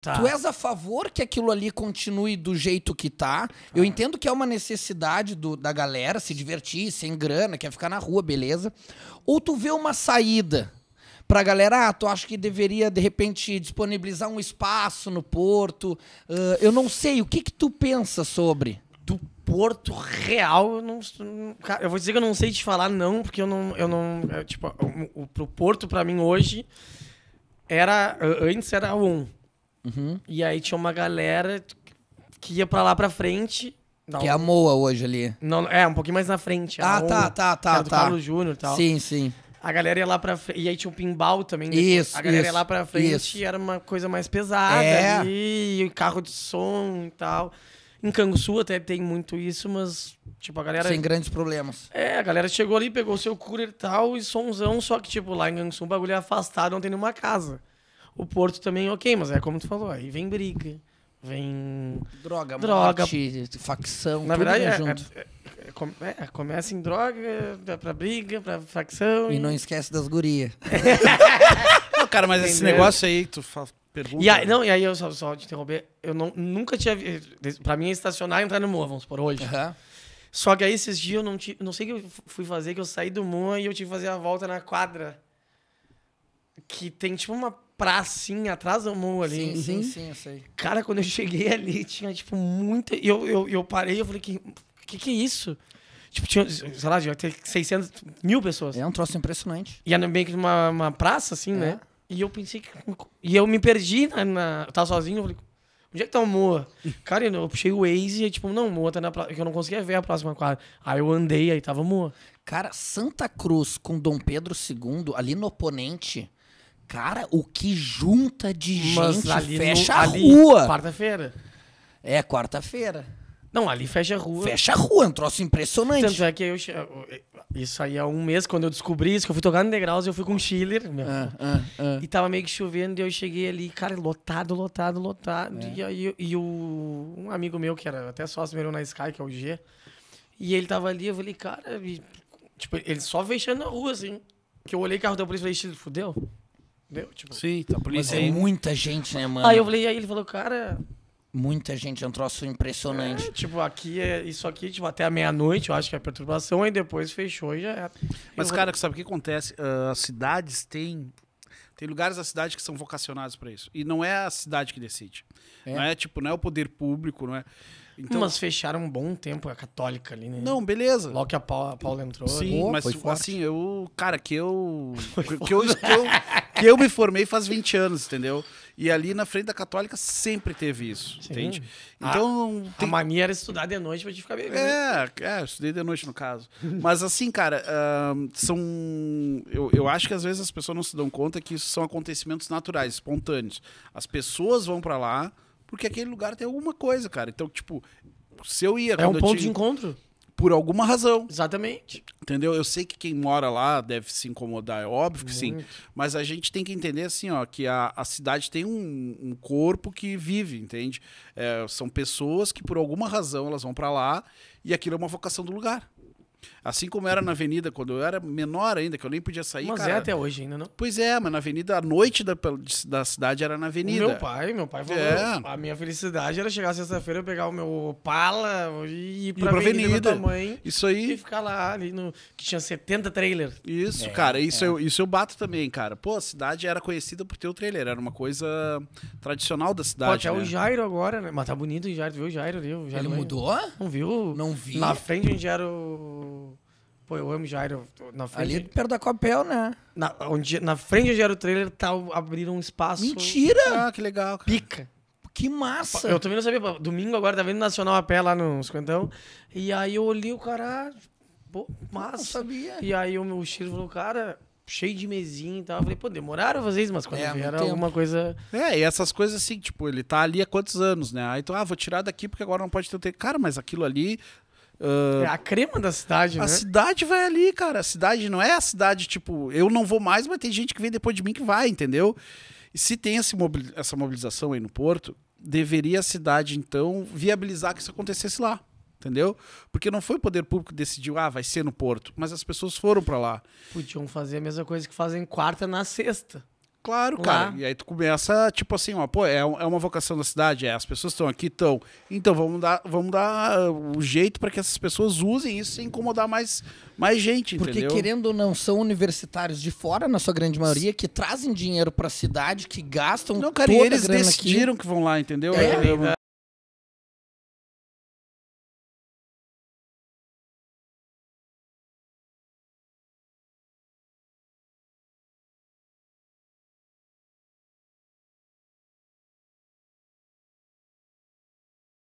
Tá. Tu és a favor que aquilo ali continue do jeito que tá. Eu ah. entendo que é uma necessidade do, da galera se divertir, sem grana, quer ficar na rua, beleza. Ou tu vê uma saída pra galera, ah, tu acha que deveria, de repente, disponibilizar um espaço no porto? Uh, eu não sei, o que que tu pensa sobre? Do Porto Real, eu não. Cara, eu vou dizer que eu não sei te falar, não, porque eu não. Eu não é, tipo, o, o, pro Porto, pra mim, hoje, era. Antes era um Uhum. E aí tinha uma galera que ia pra lá pra frente. Não, que é a Moa hoje ali. Não, é, um pouquinho mais na frente. É ah, tá, Moa, tá, é tá, tá. Era do tá. Carlos Júnior e tal. Sim, sim. A galera ia lá pra frente. E aí tinha um pinball também. Depois. Né? Isso. A galera isso, ia lá pra frente isso. e era uma coisa mais pesada. É. Ali, e carro de som e tal. Em Canguçu até tem muito isso, mas, tipo, a galera. Sem grandes problemas. É, a galera chegou ali, pegou o seu cooler e tal, e somzão, só que, tipo, lá em Canguçu o bagulho é afastado, não tem nenhuma casa. O Porto também, ok, mas é como tu falou, aí vem briga, vem. Droga, droga. Morte, facção, Na verdade, é, é, junto. É, é, é, é começa em droga, dá pra briga, pra facção. E, e... não esquece das gurias. não, cara, mas Entendeu? esse negócio aí, tu fala. Pergunta. E aí, né? não, e aí eu só, só te interromper, eu não, nunca tinha. Pra mim é estacionar e entrar no Moa, vamos por hoje. Uhum. Só que aí esses dias eu não, te, não sei o que eu fui fazer, que eu saí do Moa e eu tive que fazer a volta na quadra. Que tem tipo uma pracinha atrás da mão ali. Sim, sim, uhum. sim, eu sei. Cara, quando eu cheguei ali, tinha, tipo, muita. E eu, eu, eu parei eu falei, que, que que é isso? Tipo, tinha, sei lá, tinha 600, mil pessoas. É um troço impressionante. E era meio que uma, uma praça, assim, né? é. né? E eu pensei que. E eu me perdi na. na eu tava sozinho, eu falei, onde é que tá o Moa? Cara, eu puxei o Waze e, tipo, não, o Moa tá na que Eu não conseguia ver a próxima quadra. Aí eu andei, aí tava o Moa. Cara, Santa Cruz com Dom Pedro II, ali no oponente, Cara, o que junta de Mas gente ali fecha no, a ali, rua. Quarta-feira. É, quarta-feira. Não, ali fecha a rua. Fecha a rua, é um troço impressionante. Tanto é que eu. Isso aí há um mês, quando eu descobri isso, que eu fui tocar no Degraus, eu fui com o chiller Meu, ah, ah, ah. E tava meio que chovendo, e eu cheguei ali, cara, lotado, lotado, lotado. É. E, aí, e o, um amigo meu, que era até sócio meu na Sky, que é o G, e ele tava ali, eu falei, cara, e, tipo, ele só fechando a rua, assim. Que eu olhei o carro da polícia e falei, Schiller, fudeu. Deu, tipo. Sim, tá polícia. Mas é muita gente, né, mano? Aí eu falei, aí ele falou, cara. Muita gente, é um troço impressionante. É, tipo, aqui é isso aqui, tipo, até a meia-noite, eu acho que é perturbação, aí depois fechou e já é. Mas, eu... cara, sabe o que acontece? Uh, as cidades têm. Tem lugares da cidade que são vocacionados para isso. E não é a cidade que decide. É. Não é, tipo, não é o poder público, não é. Então... Mas fecharam um bom tempo a é católica ali, né? Não, beleza. Logo que a Paula, a Paula entrou. Sim, oh, mas assim, forte. eu. Cara, que eu. que, eu que eu, que eu me formei faz 20 anos, entendeu? E ali na frente da católica sempre teve isso, Sim. entende? Ah, então. A, tem... a mania era estudar de noite pra gente ficar bebendo. Né? É, é, estudei de noite no caso. Mas assim, cara, uh, são. Eu, eu acho que às vezes as pessoas não se dão conta que isso são acontecimentos naturais, espontâneos. As pessoas vão para lá porque aquele lugar tem alguma coisa, cara. Então, tipo, se eu ia. É um ponto tinha... de encontro? por alguma razão. Exatamente. Entendeu? Eu sei que quem mora lá deve se incomodar, é óbvio que Muito. sim. Mas a gente tem que entender, assim, ó, que a, a cidade tem um, um corpo que vive, entende? É, são pessoas que, por alguma razão, elas vão para lá e aquilo é uma vocação do lugar. Assim como era na avenida, quando eu era menor ainda, que eu nem podia sair. Mas cara, é até hoje ainda, não? Pois é, mas na avenida, a noite da, da cidade era na avenida. O meu pai, meu pai falou. É. A minha felicidade era chegar sexta-feira, eu pegar o meu pala e ir pra, ir pra avenida, avenida. mãe isso aí. E ficar lá ali no. Que tinha 70 trailers. Isso, é, cara, isso, é. eu, isso eu bato também, cara. Pô, a cidade era conhecida por ter o trailer, era uma coisa tradicional da cidade. Pô, até né? o Jairo agora, né? Mas tá bonito o Jairo, viu o Jairo ali? O Jairo Ele mudou? Não viu? Não vi. Na frente onde era o. Pô, eu amo Jairo. Na frente, Ali perto da Copel, né? na, onde, na frente onde era o trailer, tá, abriram um espaço. Mentira! Ah, que legal, cara. Pica. Que massa! Eu também não sabia. Domingo agora tá vendo Nacional a pé lá nos Cinquentão. E aí eu olhei o cara. Pô, massa. Não sabia. E aí o meu cheiro falou, cara, cheio de mesinha e tal. Eu falei, pô, demoraram vocês, mas quando é, vieram alguma coisa. É, e essas coisas assim, tipo, ele tá ali há quantos anos, né? Aí ah, tu, então, ah, vou tirar daqui porque agora não pode ter. Cara, mas aquilo ali Uh, é a crema da cidade, a né? A cidade vai ali, cara. A cidade não é a cidade, tipo, eu não vou mais, mas tem gente que vem depois de mim que vai, entendeu? E se tem essa mobilização aí no Porto, deveria a cidade, então, viabilizar que isso acontecesse lá, entendeu? Porque não foi o poder público que decidiu, ah, vai ser no Porto, mas as pessoas foram para lá. Podiam fazer a mesma coisa que fazem quarta na sexta. Claro, cara. E aí tu começa, tipo assim, ó, pô, é, é uma vocação da cidade, é, as pessoas estão aqui, estão. Então vamos dar, vamos dar uh, o um jeito para que essas pessoas usem isso sem incomodar mais, mais gente, Porque entendeu? querendo ou não, são universitários de fora, na sua grande maioria, que trazem dinheiro para a cidade, que gastam Não, cara, e eles decidiram aqui. que vão lá, entendeu? É. é. é, é